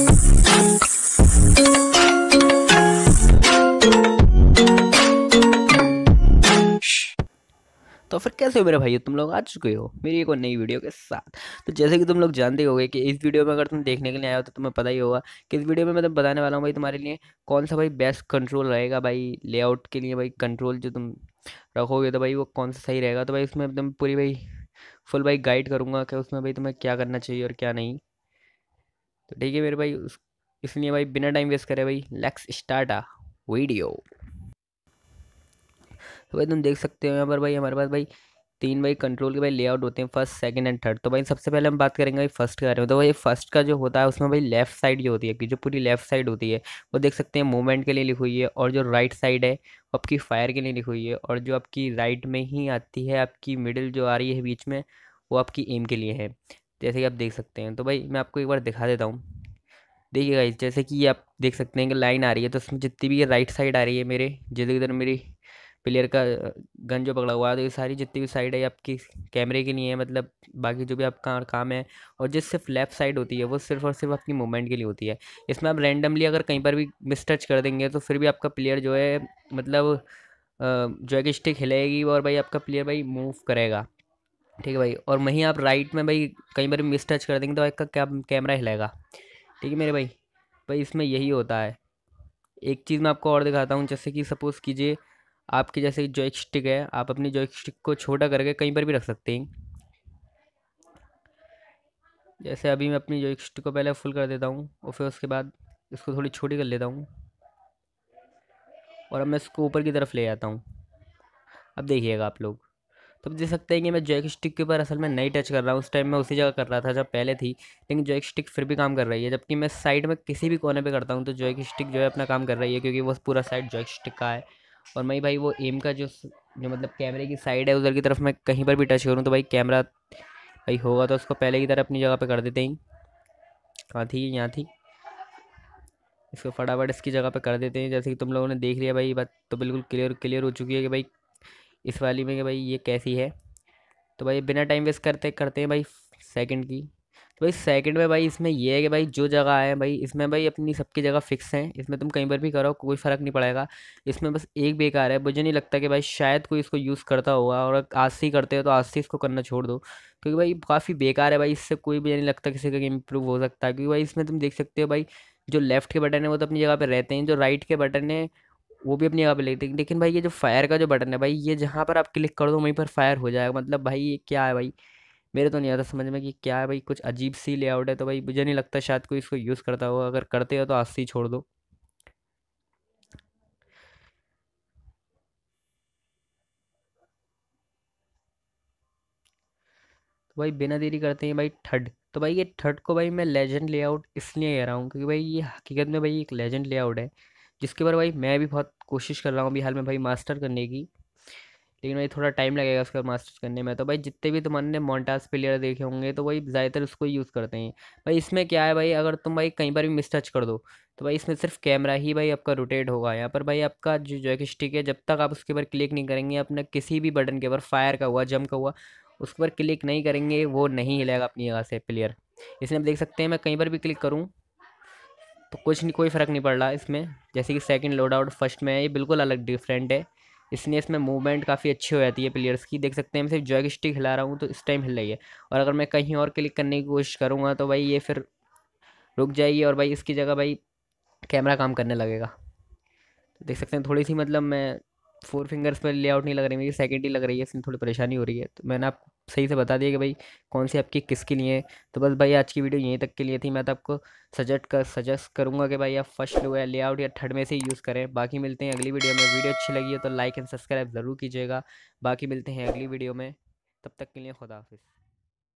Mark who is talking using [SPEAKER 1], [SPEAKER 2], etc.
[SPEAKER 1] तो फिर कैसे हो मेरे भाई तुम लोग आ चुके हो मेरी एक और नई वीडियो के साथ तो जैसे कि तुम लोग जानते हो कि इस वीडियो में अगर तुम देखने के लिए आया हो तो तुम्हें पता ही होगा कि इस वीडियो में मैं तुम्हें बताने वाला हूँ भाई तुम्हारे लिए कौन सा भाई बेस्ट कंट्रोल रहेगा भाई लेआउट के लिए भाई कंट्रोल जो तुम रखोगे तो भाई वो कौन सा सही रहेगा तो भाई उसमें तुम पूरी भाई फुल भाई गाइड करूँगा कि उसमें भाई तुम्हें क्या करना चाहिए और क्या नहीं तो ठीक है मेरे भाई इसलिए भाई बिना टाइम वेस्ट करे भाई लेक्स स्टार्ट आ वीडियो तो भाई तुम देख सकते हो यहाँ पर भाई हमारे पास भाई तीन भाई कंट्रोल के भाई लेआउट होते हैं फर्स्ट सेकंड एंड थर्ड तो भाई सबसे पहले हम बात करेंगे भाई फर्स्ट के बारे में तो भाई फर्स्ट का जो होता है उसमें भाई लेफ्ट साइड जो होती है कि जो पूरी लेफ्ट साइड होती है वो देख सकते हैं मूवमेंट के लिए लिखी हुई है और जो राइट साइड है वो आपकी फायर के लिए लिखी हुई है और जो आपकी राइट में ही आती है आपकी मिडिल जो आ रही है बीच में वो आपकी एम के लिए है जैसे कि आप देख सकते हैं तो भाई मैं आपको एक बार दिखा देता हूँ देखिएगा इस जैसे कि आप देख सकते हैं कि लाइन आ रही है तो उसमें जितनी भी राइट साइड आ रही है मेरे जिधर इधर मेरी प्लेयर का गन जो पकड़ा हुआ है तो ये सारी जितनी भी साइड है आपकी कैमरे के लिए है मतलब बाकी जो भी आपका काम है और जिस सिर्फ लेफ़्ट साइड होती है वो सिर्फ और सिर्फ आपकी मूवमेंट के लिए होती है इसमें आप रैंडमली अगर कहीं पर भी मिस टच कर देंगे तो फिर भी आपका प्लेयर जो है मतलब जो है कि स्टिक हिलेगी और भाई आपका प्लेयर भाई मूव करेगा ठीक है भाई और वहीं आप राइट में भाई कई बार मिस टच कर देंगे तो एक का कैमरा हिलाएगा ठीक है मेरे भाई भाई इसमें यही होता है एक चीज़ मैं आपको और दिखाता हूँ जैसे कि सपोज़ कीजिए आपके जैसे जो स्टिक है आप अपनी जो स्टिक को छोटा करके कहीं पर भी रख सकते हैं जैसे अभी मैं अपनी जो स्टिक को पहले फुल कर देता हूँ और फिर उसके बाद इसको थोड़ी छोटी कर लेता हूँ और अब मैं इसको ऊपर की तरफ ले आता हूँ अब देखिएगा आप लोग तो आप देख सकते हैं कि मैं जैक स्टिक के ऊपर असल में नहीं टच कर रहा हूँ उस टाइम मैं उसी जगह कर रहा था जब पहले थी लेकिन जैक स्टिक फिर भी काम कर रही है जबकि मैं साइड में किसी भी कोने पर करता हूँ तो जैक स्टिक जो है अपना काम कर रही है क्योंकि वो पूरा साइड जॉयक स्टिक का है और मैं भाई वो एम का जो जो मतलब कैमरे की साइड है उधर की तरफ मैं कहीं पर भी टच करूँ तो भाई कैमरा भाई होगा तो उसको पहले की तरह अपनी जगह पर कर देते ही कहाँ थी यहाँ थी इसको फटाफट इसकी जगह पे कर देते हैं जैसे कि तुम लोगों ने देख लिया भाई बात तो बिल्कुल क्लियर क्लियर हो चुकी है कि भाई इस वाली में कि भाई ये कैसी है तो भाई बिना टाइम वेस्ट करते करते हैं भाई सेकंड की तो भाई सेकंड में भाई इसमें यह है कि भाई जो जगह आए भाई इसमें भाई अपनी सबकी जगह फिक्स हैं इसमें तुम कहीं पर भी करो कोई फ़र्क नहीं पड़ेगा इसमें बस एक बेकार है मुझे नहीं लगता कि भाई शायद कोई इसको यूज़ करता होगा और आज से ही करते हो तो आज से इसको करना छोड़ दो क्योंकि भाई काफ़ी बेकार है भाई इससे कोई भी नहीं लगता किसी का इम्प्रूव हो सकता है क्योंकि भाई इसमें तुम देख सकते हो भाई जो लेफ़्ट के बटन है वो तो अपनी जगह पर रहते हैं जो राइट के बटन है वो भी अपनी यहाँ पर लेकिन लेकिन भाई ये जो फायर का जो बटन है भाई ये जहाँ पर आप क्लिक कर दो वहीं पर फायर हो जाएगा मतलब भाई ये क्या है भाई मेरे तो नहीं आता समझ में कि क्या है भाई कुछ अजीब सी लेआउट है तो भाई मुझे नहीं लगता शायद कोई इसको यूज़ करता होगा अगर करते हो तो आज से ही छोड़ दो तो भाई बिना देरी करते हैं भाई थर्ड तो भाई ये थर्ड को भाई मैं लेजेंड लेआउट इसलिए कह रहा हूँ क्योंकि भाई ये हकीकत में भाई एक लेजेंड लेआउट है जिसके ऊपर भाई मैं भी बहुत कोशिश कर रहा हूँ अभी हाल में भाई मास्टर करने की लेकिन भाई थोड़ा टाइम लगेगा बाद मास्टर्स करने में तो भाई जितने भी तुम्हारे मोन्टास प्लेयर देखे होंगे तो भाई ज़्यादातर उसको यूज़ करते हैं भाई इसमें क्या है भाई अगर तुम भाई कहीं पर भी मिस टच कर दो तो भाई इसमें सिर्फ कैमरा ही भाई आपका रोटेट होगा यहाँ पर भाई आपका जो जो है स्टिक है जब तक आप उसके ऊपर क्लिक नहीं करेंगे अपने किसी भी बटन के ऊपर फायर का हुआ जम का हुआ उस पर क्लिक नहीं करेंगे वो नहीं हिलेगा अपनी जगह से प्लेयर इसमें आप देख सकते हैं मैं कहीं पर भी क्लिक करूँ तो कुछ नहीं कोई फ़र्क नहीं पड़ रहा इसमें जैसे कि सेकंड लोड आउट फर्स्ट में है ये बिल्कुल अलग डिफरेंट है इसलिए इसमें मूवमेंट काफ़ी अच्छी हो जाती है प्लेयर्स की देख सकते हैं मैं सिर्फ जॉय स्टिक हिला रहा हूँ तो इस टाइम हिल रही है और अगर मैं कहीं और क्लिक करने की कोशिश करूँगा तो भाई ये फिर रुक जाएगी और भाई इसकी जगह भाई कैमरा काम करने लगेगा देख सकते हैं थोड़ी सी मतलब मैं फोर फिंगर्स में लेआउट नहीं लग रही मेरी सेकंड ही लग रही है इसमें थोड़ी परेशानी हो रही है तो मैंने आप सही से बता दिया कि भाई कौन सी आपकी किसके लिए है तो बस भाई आज की वीडियो यहीं तक के लिए थी मैं तो आपको सजेस्ट कर सजेस्ट करूँगा कि भाई आप फर्स्ट लो या लेआउट या थर्ड में से ही यूज़ करें बाकी मिलते हैं अगली वीडियो में वीडियो अच्छी लगी है तो लाइक एंड सब्सक्राइब ज़रूर कीजिएगा बाकी मिलते हैं अगली वीडियो में तब तक के लिए खुदाफिज़